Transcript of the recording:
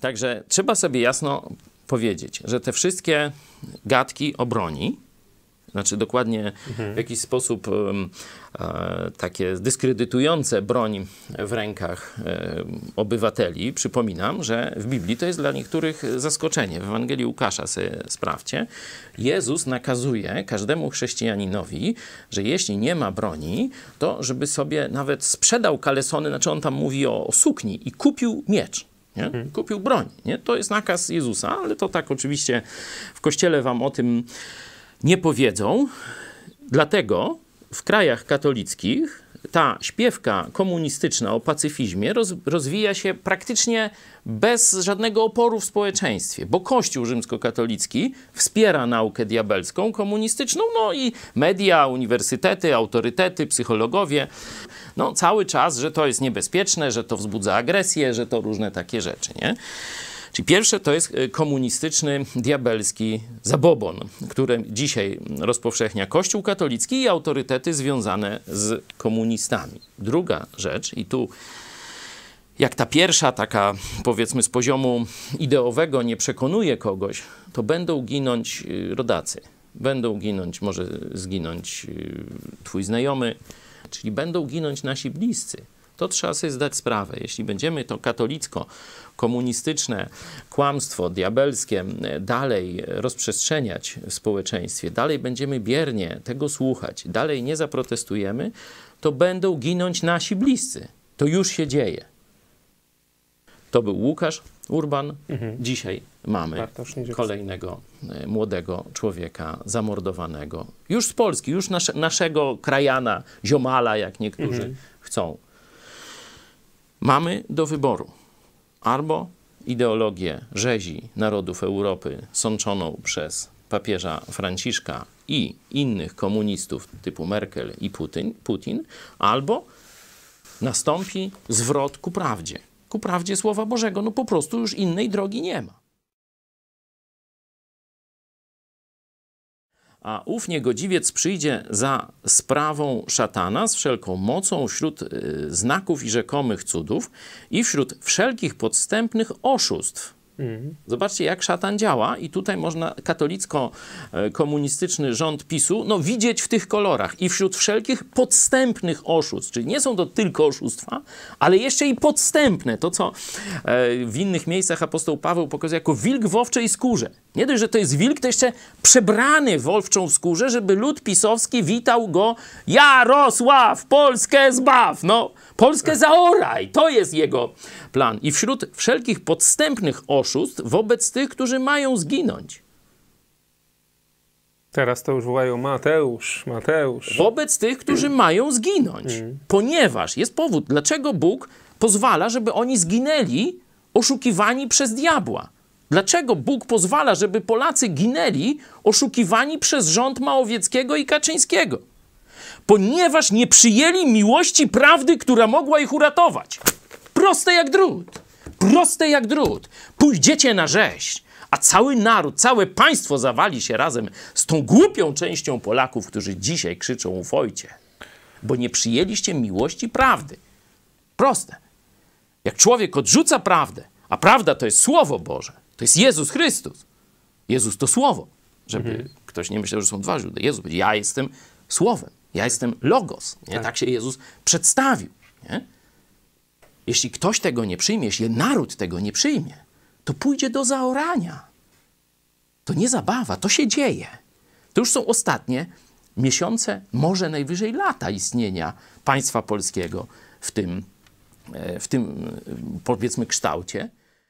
Także trzeba sobie jasno powiedzieć, że te wszystkie gadki o broni, znaczy dokładnie mhm. w jakiś sposób e, takie dyskredytujące broń w rękach e, obywateli. Przypominam, że w Biblii to jest dla niektórych zaskoczenie. W Ewangelii Łukasza sobie sprawdźcie. Jezus nakazuje każdemu chrześcijaninowi, że jeśli nie ma broni, to żeby sobie nawet sprzedał kalesony, znaczy on tam mówi o, o sukni i kupił miecz. Nie? Mhm. Kupił broń. Nie? To jest nakaz Jezusa, ale to tak oczywiście w kościele wam o tym nie powiedzą. Dlatego w krajach katolickich ta śpiewka komunistyczna o pacyfizmie roz, rozwija się praktycznie bez żadnego oporu w społeczeństwie, bo Kościół rzymskokatolicki wspiera naukę diabelską, komunistyczną, no i media, uniwersytety, autorytety, psychologowie, no cały czas, że to jest niebezpieczne, że to wzbudza agresję, że to różne takie rzeczy, nie? Czyli pierwsze to jest e, komunistyczny, diabelski zabobon, który dzisiaj rozpowszechnia Kościół katolicki i autorytety związane z komunistami. Druga rzecz, i tu jak ta pierwsza, taka powiedzmy z poziomu ideowego, nie przekonuje kogoś, to będą ginąć e, rodacy. Będą ginąć, może zginąć e, twój znajomy, czyli będą ginąć nasi bliscy. To trzeba sobie zdać sprawę. Jeśli będziemy to katolicko, komunistyczne kłamstwo diabelskie e, dalej rozprzestrzeniać w społeczeństwie, dalej będziemy biernie tego słuchać, dalej nie zaprotestujemy, to będą ginąć nasi bliscy. To już się dzieje. To był Łukasz Urban. Mhm. Dzisiaj mamy kolejnego e, młodego człowieka zamordowanego. Już z Polski, już naszego krajana, ziomala, jak niektórzy mhm. chcą Mamy do wyboru albo ideologię rzezi narodów Europy sączoną przez papieża Franciszka i innych komunistów typu Merkel i Putin, Putin albo nastąpi zwrot ku prawdzie. Ku prawdzie Słowa Bożego. No po prostu już innej drogi nie ma. a ów niegodziwiec przyjdzie za sprawą szatana z wszelką mocą wśród y, znaków i rzekomych cudów i wśród wszelkich podstępnych oszustw Mhm. Zobaczcie, jak szatan działa, i tutaj można katolicko-komunistyczny rząd PiSu no, widzieć w tych kolorach i wśród wszelkich podstępnych oszustw, czyli nie są to tylko oszustwa, ale jeszcze i podstępne, to co e, w innych miejscach apostoł Paweł pokazuje jako wilk w owczej skórze. Nie dość, że to jest wilk, to jeszcze przebrany w owczą skórze, żeby lud pisowski witał go Jarosław, Polskę zbaw! No, Polskę zaoraj! To jest jego plan. I wśród wszelkich podstępnych oszustw, oszustw wobec tych, którzy mają zginąć. Teraz to już wołają Mateusz, Mateusz. Wobec tych, którzy mm. mają zginąć. Mm. Ponieważ jest powód, dlaczego Bóg pozwala, żeby oni zginęli oszukiwani przez diabła. Dlaczego Bóg pozwala, żeby Polacy ginęli oszukiwani przez rząd Małowieckiego i Kaczyńskiego? Ponieważ nie przyjęli miłości prawdy, która mogła ich uratować. Proste jak drut proste jak drut. Pójdziecie na rzeź, a cały naród, całe państwo zawali się razem z tą głupią częścią Polaków, którzy dzisiaj krzyczą ufojcie, bo nie przyjęliście miłości prawdy. Proste. Jak człowiek odrzuca prawdę, a prawda to jest Słowo Boże, to jest Jezus Chrystus. Jezus to Słowo. Żeby mhm. ktoś nie myślał, że są dwa źródła. Jezus powiedział, ja jestem Słowem, ja jestem Logos. Nie? Tak. tak się Jezus przedstawił. Nie? Jeśli ktoś tego nie przyjmie, jeśli naród tego nie przyjmie, to pójdzie do zaorania. To nie zabawa, to się dzieje. To już są ostatnie miesiące, może najwyżej lata istnienia państwa polskiego w tym, e, w tym e, powiedzmy kształcie.